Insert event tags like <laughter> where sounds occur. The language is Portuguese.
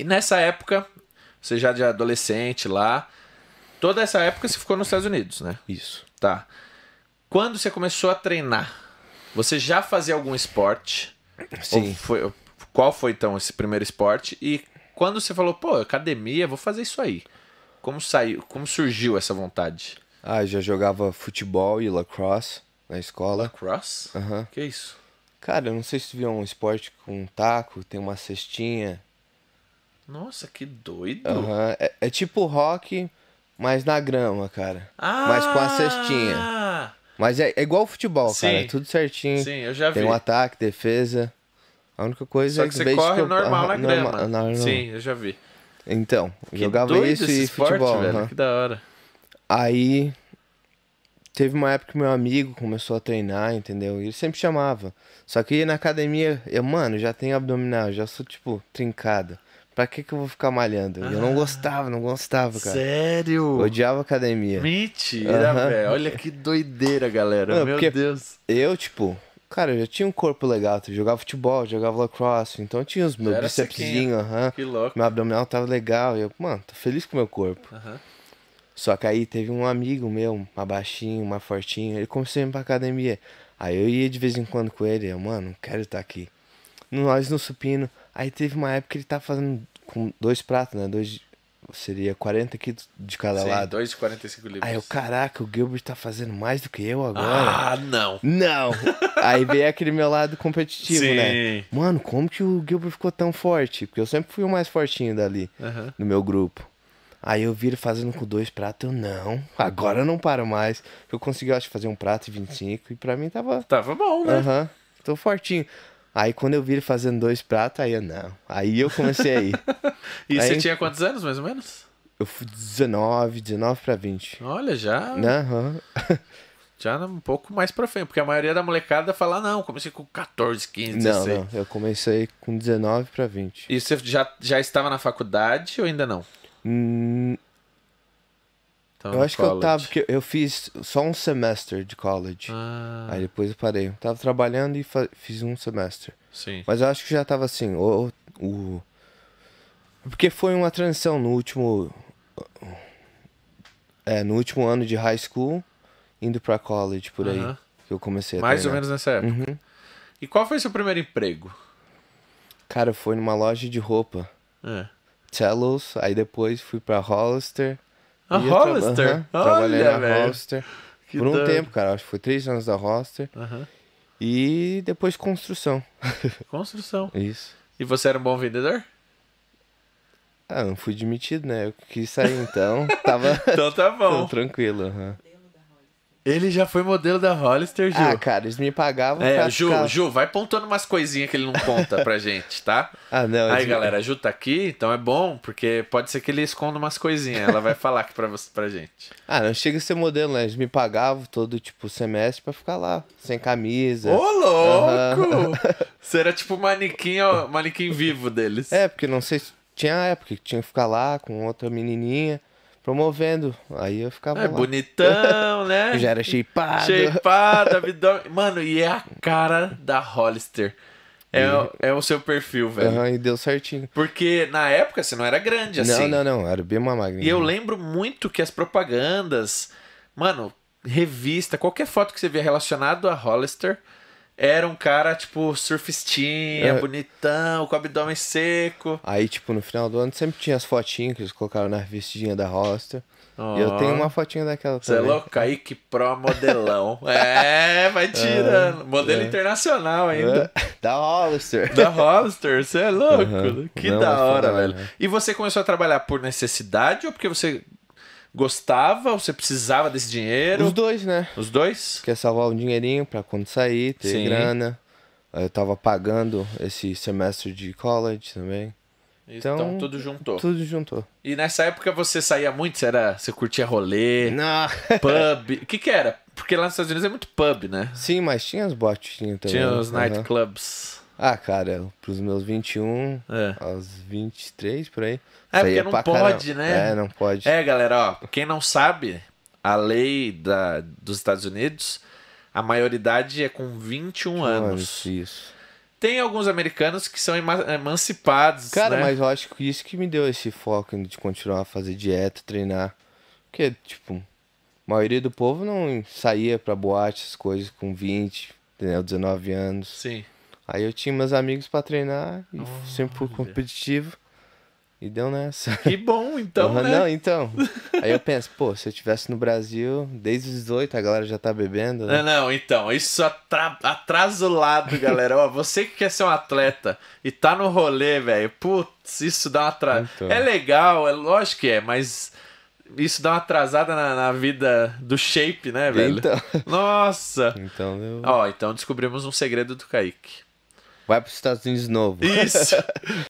E nessa época, você já de adolescente lá, toda essa época você ficou nos Estados Unidos, né? Isso. Tá. Quando você começou a treinar, você já fazia algum esporte? Sim. Foi, qual foi então esse primeiro esporte? E quando você falou, pô, academia, vou fazer isso aí. Como saiu, como surgiu essa vontade? Ah, já jogava futebol e lacrosse na escola. Lacrosse? Aham. Uhum. Que isso? Cara, eu não sei se tu viu um esporte com um taco, tem uma cestinha, nossa, que doido. Uhum. É, é, tipo rock, mas na grama, cara. Ah! Mas com a ah! cestinha. Mas é, é igual futebol, Sim. cara. É tudo certinho. Sim, eu já Tem vi. Tem um ataque, defesa. A única coisa Só que é que você corre que eu... normal na grama. Normal, normal. Sim, eu já vi. Então, que jogava isso e esporte, futebol. Velho, uhum. Que da hora. Aí teve uma época que meu amigo começou a treinar, entendeu? E ele sempre chamava. Só que na academia, eu, mano, já tenho abdominal, já sou tipo trincada. Pra que, que eu vou ficar malhando? Ah, eu não ah. gostava, não gostava, cara. Sério? odiava academia. Mentira, uhum. velho. Olha que doideira, galera. Não, Meu Deus. Eu, tipo, cara, eu já tinha um corpo legal. Tá? Eu jogava futebol, jogava lacrosse. Então eu tinha os meus bicepszinhos, aham. Uhum. Que louco. Meu abdominal tava legal. eu, mano, tô feliz com o meu corpo. Uhum. Só que aí teve um amigo meu, uma baixinho, uma fortinho. Ele começou a ir pra academia. Aí eu ia de vez em quando com ele. Eu, mano, não quero estar tá aqui nós no supino. Aí teve uma época que ele tava tá fazendo com dois pratos, né? Dois, seria 40 quilos de cada Sim, lado. Dois de 45 libras. Aí eu, caraca, o Gilbert tá fazendo mais do que eu agora. Ah, não. Não. Aí veio aquele meu lado competitivo, né? Sim. né? Mano, como que o Gilbert ficou tão forte? Porque eu sempre fui o mais fortinho dali, uhum. no meu grupo. Aí eu viro fazendo com dois pratos, eu não, agora eu não paro mais. Eu consegui, acho, fazer um prato e 25 e pra mim tava... Tava bom, né? Aham, uhum, tô fortinho. Aí quando eu vi ele fazendo dois pratos, aí eu não. Aí eu comecei a ir. <laughs> e aí, você tinha quantos anos, mais ou menos? Eu fui 19, 19 para 20. Olha, já. Uhum. <laughs> já um pouco mais pra frente, porque a maioria da molecada fala, não, comecei com 14, 15, 16. Não, não eu comecei com 19 para 20. E você já, já estava na faculdade ou ainda não? Hum, Tá eu acho college. que eu tava, porque eu fiz só um semestre de college. Ah. Aí depois eu parei. Tava trabalhando e fiz um semestre. Sim. Mas eu acho que já tava assim, o, o... Porque foi uma transição no último. É, no último ano de high school, indo pra college por aí. Uh -huh. Que eu comecei a Mais treinar. ou menos nessa época. Uhum. E qual foi seu primeiro emprego? Cara, foi numa loja de roupa. É. Tellos, aí depois fui pra Hollister. A Hollister? Tra trabalhei na velho. Hollister que por um doido. tempo, cara. Acho que foi três anos da Hollister. E depois construção. <laughs> Construção. Isso. E você era um bom vendedor? Ah, não fui demitido, né? Eu quis sair então. <laughs> Tava então tá bom. <laughs> tranquilo. Uhum. Ele já foi modelo da Hollister, Ju. Ah, cara, eles me pagavam é, pra Ju, ficar... Ju, vai pontando umas coisinhas que ele não conta pra <laughs> gente, tá? ah, não. Aí, galera, a Ju tá aqui, então é bom, porque pode ser que ele esconda umas coisinhas. Ela vai falar aqui pra, você, pra gente. <laughs> Ah, não chega a ser modelo, né? Eles me pagavam todo, tipo, semestre pra ficar lá, sem camisa. Ô, louco! Uhum. <laughs> você era tipo manequim, ó, manequim vivo deles. É, porque não sei se... Tinha época que tinha que ficar lá com outra menininha promovendo. Aí eu ficava. É lá. bonitão, né? Eu <laughs> já era shapeado. Shapeado, abdômen. Mano, e é a cara da Hollister. É, e... é o seu perfil, velho. Uhum, e deu certinho. Porque na época você não era grande assim. Não, não, não. Era bem uma magrinha. E eu lembro muito que as propagandas. Mano, revista, qualquer foto que você via relacionado a Hollister era um cara, tipo, surfistinha, é. bonitão, com abdômen seco. Aí, tipo, no final do ano sempre tinha as fotinhas que eles colocaram na revistinha da Roster. Oh. E eu tenho uma fotinha daquela Você é louco? Kaique Pro modelão. <laughs> é, vai é, tirando. Modelo é. internacional é. ainda. Da Hollister. Da Hollister, você é louco. Uhum. Que Não, da é hora, velho. Né? E você começou a trabalhar por necessidade ou porque você gostava ou você precisava desse dinheiro? Os dois, né? Os dois? Quer é salvar um dinheirinho pra quando sair, ter Sim. grana. Eu tava pagando esse semestre de college também. Então, então, tudo juntou. Tudo juntou. E nessa época você saía muito? Você, era, você curtia rolê? Não. <laughs> Pub? O que que era? Porque lá nos Estados Unidos é muito pub, né? Sim, mas tinha as botinhas também. Tinha os nightclubs. Ah, cara, pros meus 21, é. aos 23, por aí. É, porque é não pode, caramba. né? É, não pode. É, galera, ó, quem não sabe, a lei da, dos Estados Unidos, a maioridade é com 21 anos. anos. Isso. Tem alguns americanos que são emancipados. Cara, né? mas eu acho que isso que me deu esse foco de continuar a fazer dieta, treinar. Porque, tipo, a maioria do povo não saía pra boate, essas coisas com 20, entendeu? 19 anos. Sim. Aí eu tinha meus amigos para treinar, e sempre fui competitivo. E deu nessa. Que bom, <laughs> então, né? Não, então. Aí eu penso, pô, se eu estivesse no Brasil, desde os 18 a galera já tá bebendo, né? Não, não, então, isso atra... atrasa o lado, galera. Ó, você que quer ser um atleta e tá no rolê, velho, putz, isso dá uma atrasada. Então. É legal, é lógico que é, mas isso dá uma atrasada na, na vida do shape, né, velho? Então. Nossa! Então, eu... Ó, então descobrimos um segredo do Kaique. Vai para os Estados Unidos de novo. Isso. <laughs>